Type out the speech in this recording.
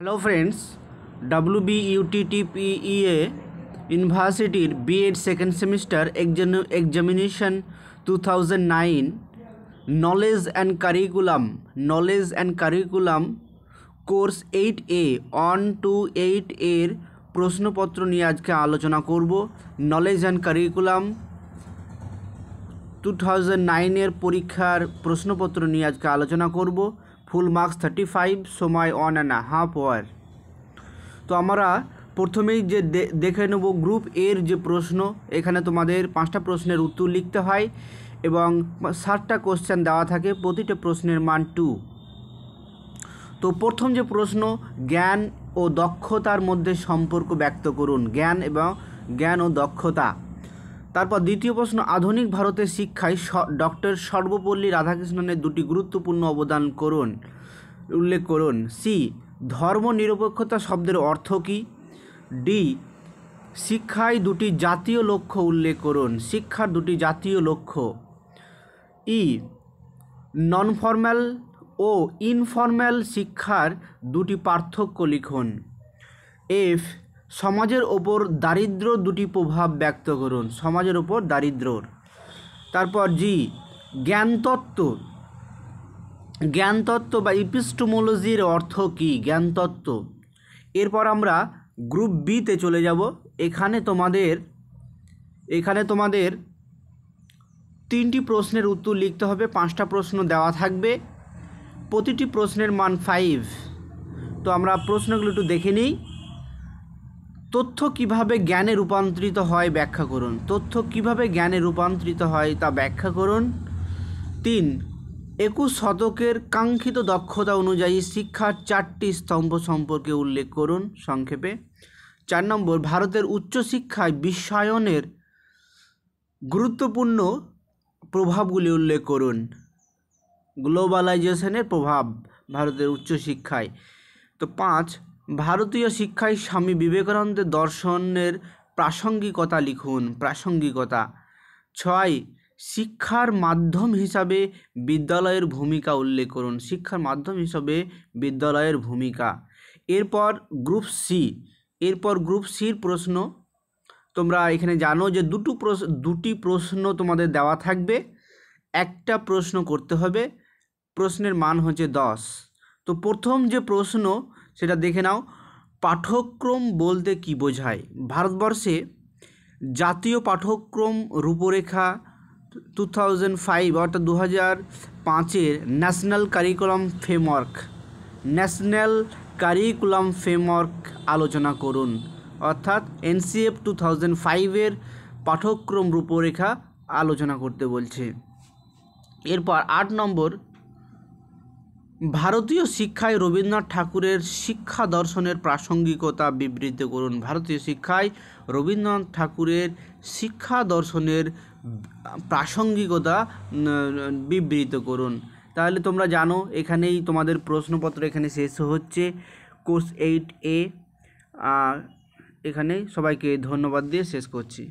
hello friends W বিইউটিটিপিইএ ইউনিভার্সিটির BEd second semester examination two thousand nine knowledge and curriculum knowledge and curriculum course eight a on two eight এর প্রশ্নপত্র নিয়ে আজকে আলোচনা করব knowledge and curriculum two thousand নাইনের পরীক্ষার প্রশ্নপত্র নিয়ে আজকে আলোচনা করব ফুল মার্কস থার্টি ফাইভ সময় অন অ্যান্ড হাফ ওয়ার তো আমরা প্রথমেই যে দেখে নেব গ্রুপ এর যে প্রশ্ন এখানে তোমাদের পাঁচটা প্রশ্নের উত্তর লিখতে হয় এবং ষাটটা কোশ্চেন দেওয়া থাকে প্রতিটা প্রশ্নের মান টু তো প্রথম যে প্রশ্ন জ্ঞান ও দক্ষতার মধ্যে সম্পর্ক ব্যক্ত করুন জ্ঞান এবং জ্ঞান ও দক্ষতা তারপর দ্বিতীয় প্রশ্ন আধুনিক ভারতের শিক্ষায় ডক্টর সর্বপল্লী রাধাকৃষ্ণনের দুটি গুরুত্বপূর্ণ অবদান করুন উল্লেখ করুন সি ধর্ম নিরপেক্ষতা শব্দের অর্থ কী ডি শিক্ষায় দুটি জাতীয় লক্ষ্য উল্লেখ করুন শিক্ষার দুটি জাতীয় লক্ষ্য ই নন ফর্ম্যাল ও ইনফর্ম্যাল শিক্ষার দুটি পার্থক্য লিখুন এফ সমাজের ওপর দারিদ্র দুটি প্রভাব ব্যক্ত করুন সমাজের ওপর দারিদ্রর তারপর জি জ্ঞানতত্ত্ব জ্ঞানতত্ত্ব বা ইপিস্টোমোলজির অর্থ কী জ্ঞানতত্ত্ব এরপর আমরা গ্রুপ বিতে চলে যাব এখানে তোমাদের এখানে তোমাদের তিনটি প্রশ্নের উত্তর লিখতে হবে পাঁচটা প্রশ্ন দেওয়া থাকবে প্রতিটি প্রশ্নের মান ফাইভ তো আমরা প্রশ্নগুলো একটু দেখে নিই তথ্য কিভাবে জ্ঞানে রূপান্তরিত হয় ব্যাখ্যা করুন তথ্য কিভাবে জ্ঞানে রূপান্তরিত হয় তা ব্যাখ্যা করুন তিন একুশ শতকের কাঙ্ক্ষিত দক্ষতা অনুযায়ী শিক্ষার চারটি স্তম্ভ সম্পর্কে উল্লেখ করুন সংক্ষেপে চার নম্বর ভারতের উচ্চশিক্ষায় বিশ্বায়নের গুরুত্বপূর্ণ প্রভাবগুলি উল্লেখ করুন গ্লোবালাইজেশনের প্রভাব ভারতের উচ্চশিক্ষায় তো পাঁচ ভারতীয় শিক্ষায় স্বামী বিবেকানন্দের দর্শনের প্রাসঙ্গিকতা লিখুন প্রাসঙ্গিকতা ছয় শিক্ষার মাধ্যম হিসাবে বিদ্যালয়ের ভূমিকা উল্লেখ করুন শিক্ষার মাধ্যম হিসাবে বিদ্যালয়ের ভূমিকা এরপর গ্রুপ সি এরপর গ্রুপ সির প্রশ্ন তোমরা এখানে জানো যে দুটো দুটি প্রশ্ন তোমাদের দেওয়া থাকবে একটা প্রশ্ন করতে হবে প্রশ্নের মান হচ্ছে দশ তো প্রথম যে প্রশ্ন সেটা দেখে নাও পাঠ্যক্রম বলতে কি বোঝায় ভারতবর্ষে জাতীয় পাঠ্যক্রম রূপরেখা টু থাউজেন্ড ফাইভ অর্থাৎ দু হাজার পাঁচের national curriculum framework national curriculum framework আলোচনা করুন অর্থাৎ এনসিএফ টু থাউজেন্ড ফাইভের পাঠ্যক্রম রূপরেখা আলোচনা করতে বলছে এরপর আট নম্বর ভারতীয় শিক্ষায় রবীন্দ্রনাথ ঠাকুরের শিক্ষা দর্শনের প্রাসঙ্গিকতা বিবৃত করুন ভারতীয় শিক্ষায় রবীন্দ্রনাথ ঠাকুরের শিক্ষা দর্শনের প্রাসঙ্গিকতা বিবৃত করুন তাহলে তোমরা জানো এখানেই তোমাদের প্রশ্নপত্র এখানে শেষ হচ্ছে কোর্স এইট এ এখানে সবাইকে ধন্যবাদ দিয়ে শেষ করছি